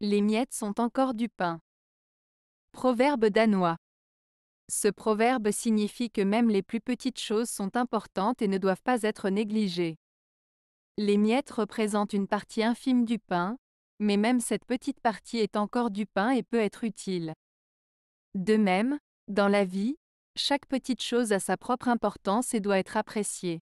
Les miettes sont encore du pain. Proverbe danois. Ce proverbe signifie que même les plus petites choses sont importantes et ne doivent pas être négligées. Les miettes représentent une partie infime du pain, mais même cette petite partie est encore du pain et peut être utile. De même, dans la vie, chaque petite chose a sa propre importance et doit être appréciée.